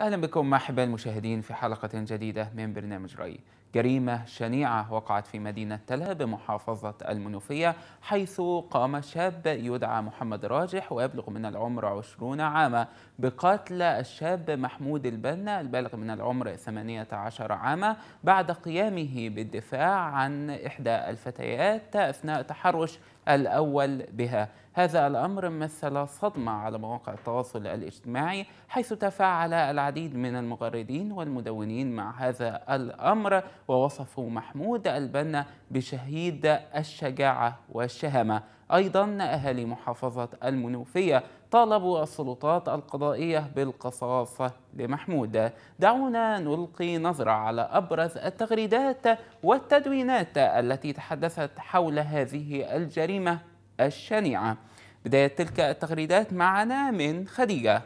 أهلا بكم مرحبا المشاهدين في حلقة جديدة من برنامج رأي جريمة شنيعة وقعت في مدينة تلا بمحافظة المنوفية حيث قام شاب يدعى محمد راجح ويبلغ من العمر 20 عاما بقتل الشاب محمود البنا البالغ من العمر 18 عاما بعد قيامه بالدفاع عن إحدى الفتيات أثناء تحرش الأول بها هذا الأمر مثل صدمة على مواقع التواصل الاجتماعي حيث تفاعل العديد من المغردين والمدونين مع هذا الأمر ووصفوا محمود البنا بشهيد الشجاعة والشهامة أيضا أهالي محافظة المنوفية طالبوا السلطات القضائية بالقصاص لمحمود دعونا نلقي نظرة على أبرز التغريدات والتدوينات التي تحدثت حول هذه الجريمة الشنيعة بداية تلك التغريدات معنا من خديجة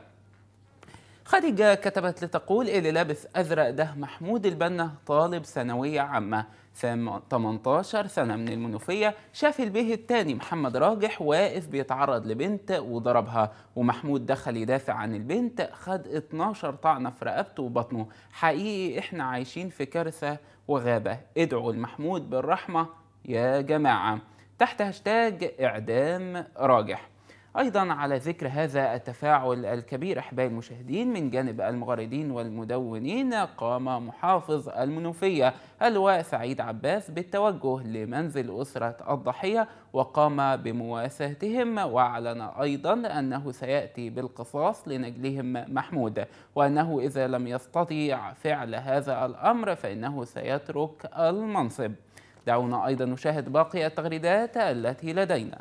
خديجة كتبت لتقول اللي إيه لابس أزرق ده محمود البنا طالب ثانوية عامة 18 سنة من المنوفية شاف البيه التاني محمد راجح واقف بيتعرض لبنت وضربها ومحمود دخل يدافع عن البنت خد 12 طعنة في رقبته وبطنه حقيقي احنا عايشين في كارثة وغابة ادعوا لمحمود بالرحمة يا جماعة تحت هاشتاج إعدام راجح أيضا على ذكر هذا التفاعل الكبير أحبائي المشاهدين من جانب المغردين والمدونين قام محافظ المنوفية اللواء سعيد عباس بالتوجه لمنزل أسرة الضحية وقام بمواساتهم وأعلن أيضا أنه سيأتي بالقصاص لنجلهم محمود وأنه إذا لم يستطيع فعل هذا الأمر فإنه سيترك المنصب دعونا أيضا نشاهد باقي التغريدات التي لدينا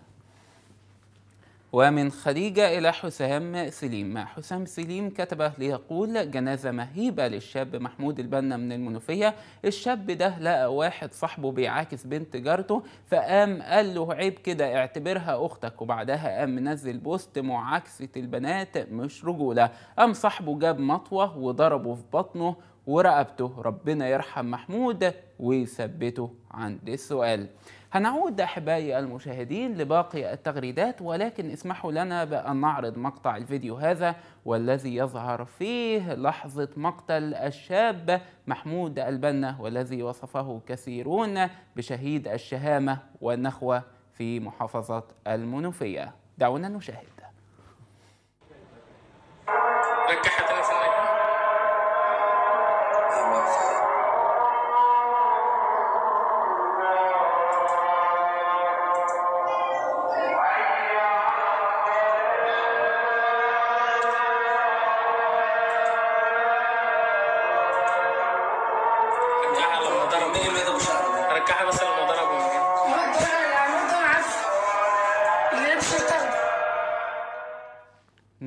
ومن خديجة إلى حسام سليم حسام سليم كتب ليقول جنازة مهيبة للشاب محمود البنا من المنوفية الشاب ده لقى واحد صاحبه بيعاكس بنت جارته فقام قال له عيب كده اعتبرها أختك وبعدها قام منزل بوست معاكسة البنات مش رجولة قام صاحبه جاب مطوة وضربه في بطنه ورقبته ربنا يرحم محمود ويثبته عند السؤال هنعود أحبائي المشاهدين لباقي التغريدات ولكن اسمحوا لنا بأن نعرض مقطع الفيديو هذا والذي يظهر فيه لحظة مقتل الشاب محمود البنا والذي وصفه كثيرون بشهيد الشهامة والنخوة في محافظة المنوفية دعونا نشاهد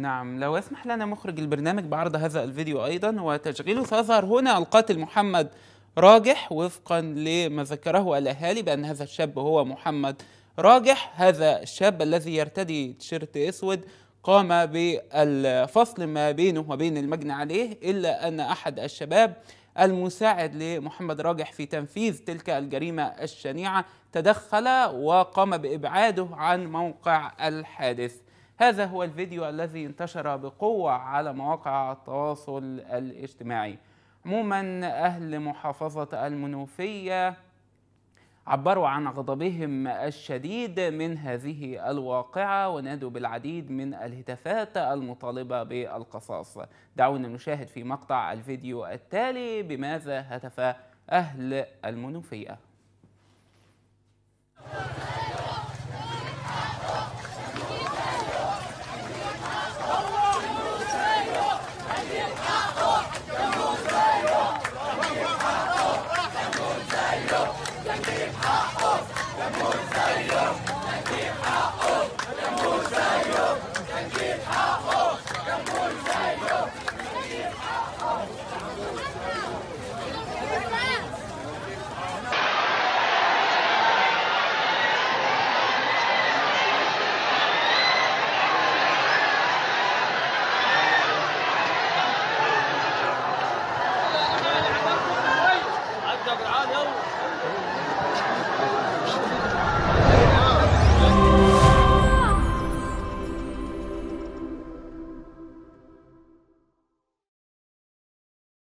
نعم لو يسمح لنا مخرج البرنامج بعرض هذا الفيديو أيضا وتشغيله سيظهر هنا القاتل محمد راجح وفقا لما ذكره الأهالي بأن هذا الشاب هو محمد راجح هذا الشاب الذي يرتدي تيشيرت أسود قام بالفصل ما بينه وبين المجني عليه إلا أن أحد الشباب المساعد لمحمد راجح في تنفيذ تلك الجريمة الشنيعة تدخل وقام بإبعاده عن موقع الحادث هذا هو الفيديو الذي انتشر بقوة على مواقع التواصل الاجتماعي عموما أهل محافظة المنوفية عبروا عن غضبهم الشديد من هذه الواقعة ونادوا بالعديد من الهتافات المطالبة بالقصاص دعونا نشاهد في مقطع الفيديو التالي بماذا هتف أهل المنوفية